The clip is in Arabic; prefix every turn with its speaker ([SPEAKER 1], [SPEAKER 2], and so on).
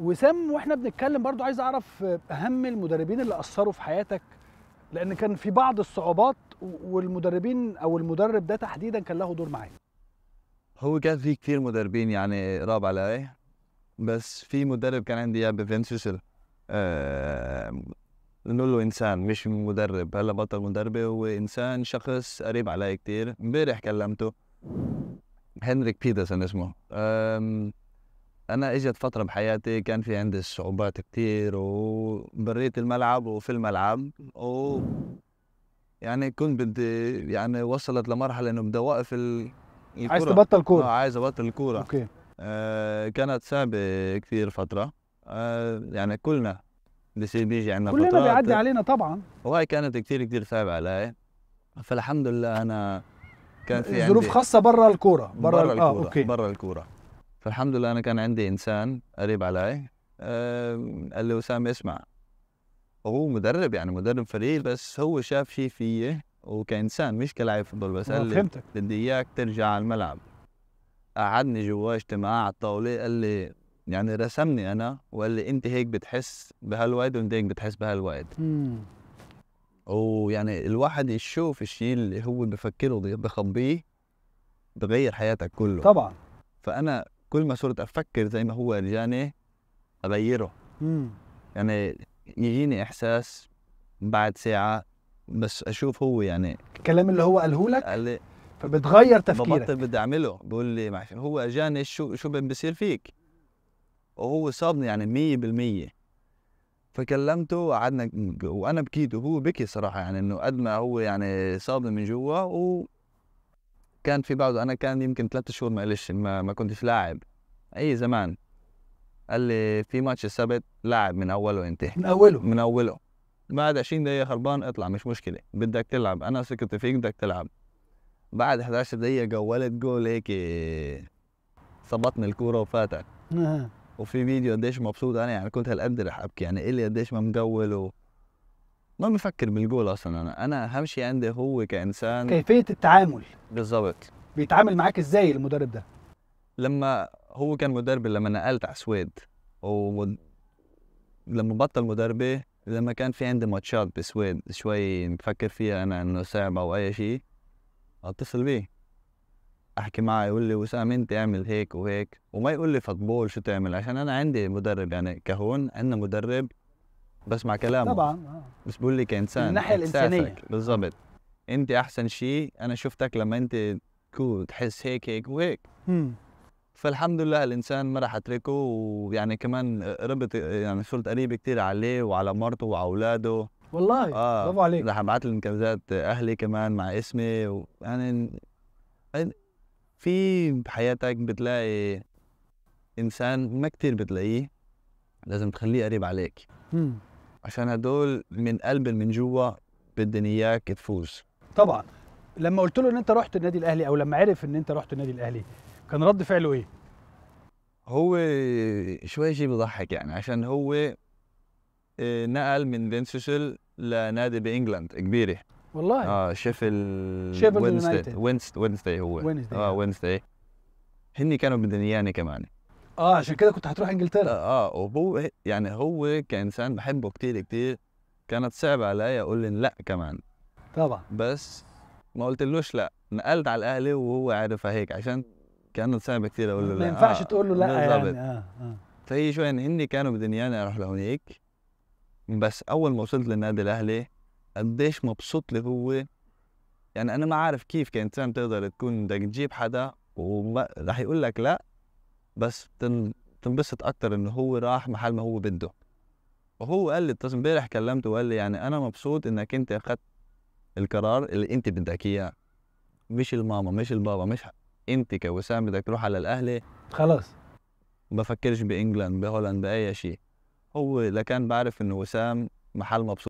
[SPEAKER 1] وسام واحنا بنتكلم برضو عايز اعرف اهم المدربين اللي اثروا في حياتك لان كان في بعض الصعوبات والمدربين او المدرب ده تحديدا كان له دور معاك هو كان في كثير مدربين يعني راب علي بس في مدرب كان عندي اياه بفينسيسل نقول له انسان مش مدرب هلا بطل مدرب هو انسان شخص قريب علي كثير امبارح كلمته هنريك بيترسون اسمه انا اجت فتره بحياتي كان في عندي صعوبات كثير وبريت الملعب وفي الملعب و يعني كنت بدي يعني وصلت لمرحله انه بدي اوقف ال... الكرة عايز تبطل كوره آه عايز ابطل الكوره اوكي آه كانت صعبه كثير فتره آه يعني كلنا بصير بيجي عندنا كلنا فترات بيعدي علينا طبعا وهي كانت كثير كثير صعبه علي فالحمد لله انا كان في ظروف خاصه برا الكوره برا, برا آه، الكوره آه، اوكي برا الكوره فالحمد لله انا كان عندي انسان قريب علي أه قال لي وسام اسمع هو مدرب يعني مدرب فريق بس هو شاف شيء فيي وكانسان مش كلاعب فضل بس آه، قال لي بدي اياك ترجع على الملعب قعدني جوا اجتماع على الطاوله قال لي يعني رسمني انا وقال لي انت هيك بتحس بهالوقت وانت هيك بتحس بهالوقت ويعني الواحد يشوف الشيء اللي هو بفكره بخبيه بغير حياتك كله طبعا فانا كل ما صرت افكر زي ما هو اجاني اغيره مم. يعني يجيني احساس بعد ساعه بس اشوف هو يعني الكلام اللي هو قاله لك قال فبتغير تفكيرك ببطل بدي اعمله بقول لي هو اجاني شو شو بصير فيك وهو صابني يعني 100% فكلمته وقعدنا وانا بكيت وهو بكي صراحه يعني انه قد ما هو يعني صابني من جوا و كان في بعض انا كان يمكن ثلاث شهور ما إليش ما, ما كنتش لاعب اي زمان قال لي في ماتش السبت لاعب من اوله انت من اوله من اوله بعد 20 دقيقه خربان اطلع مش مشكله بدك تلعب انا ثقت فيك بدك تلعب بعد 11 دقيقه جولت جول هيك صبطني الكوره وفاتت وفي فيديو قديش مبسوط انا يعني كنت هالقد رح ابكي يعني الي قديش ما مجول و... ما بفكر بالجول اصلا انا انا اهم شيء عندي هو كانسان كيفيه التعامل بالظبط بيتعامل معاك ازاي المدرب ده لما هو كان مدربي لما نقلت على السويد ومد... لما بطل مدربي لما كان في عندي ماتشات بالسويد شوي مفكر فيها انا انه صعبه او اي شيء اتصل بيه احكي معاه يقول لي وسام انت اعمل هيك وهيك وما يقول لي فوتبول شو تعمل عشان انا عندي مدرب يعني كهون عندنا مدرب بسمع كلامه طبعا آه. بس بقول لي كانسان الناحيه الانسانيه بالضبط انت احسن شيء انا شفتك لما انت كو تحس هيك هيك وهيك مم. فالحمد لله الانسان ما راح اتركه ويعني كمان ربط يعني صرت قريب كثير عليه وعلى مرته وعلى اولاده والله آه برافو عليك راح ابعث لهم كنزات اهلي كمان مع اسمي يعني في بحياتك بتلاقي انسان ما كثير بتلاقيه لازم تخليه قريب عليك عشان هدول من قلب من جوا بدهم اياك تفوز طبعا لما قلت له ان انت رحت النادي الاهلي او لما عرف ان انت رحت النادي الاهلي كان رد فعله ايه هو شوي شيء بضحك يعني عشان هو آه، نقل من بنسوسل لنادي بانجلاند كبيره والله اه شيفل شيفل وينستي وينستي هو وينستي اه وينستي هني كانوا بدهم اياني كمان اه عشان كده كنت هتروح انجلترا اه, آه، وهو يعني هو كانسان بحبه كتير كتير كانت صعبة عليا اقول له لا كمان طبعا بس ما قلتلوش لا نقلت على الاهلي وهو عارف هيك عشان كانت صعبة كتير اقول له لا ما ينفعش آه تقول له لا يعني اه اه فهي شو يعني هني كانوا بدهم ياني اروح لهونيك بس اول ما وصلت للنادي الاهلي قديش مبسوط لي هو يعني انا ما عارف كيف كانسان تقدر تكون بدك تجيب حدا وراح يقول لك لا بس تنبسط اكتر ان هو راح محل ما هو بده وهو قال لي امبارح كلمته وقال لي يعني انا مبسوط انك انت اخذت القرار اللي انت بدك اياه مش الماما مش البابا مش انت كوسام بدك تروح على الاهلي خلاص ما بفكرش بانجلند بهولندا باي شيء هو لكان بعرف انه وسام محل مبسوط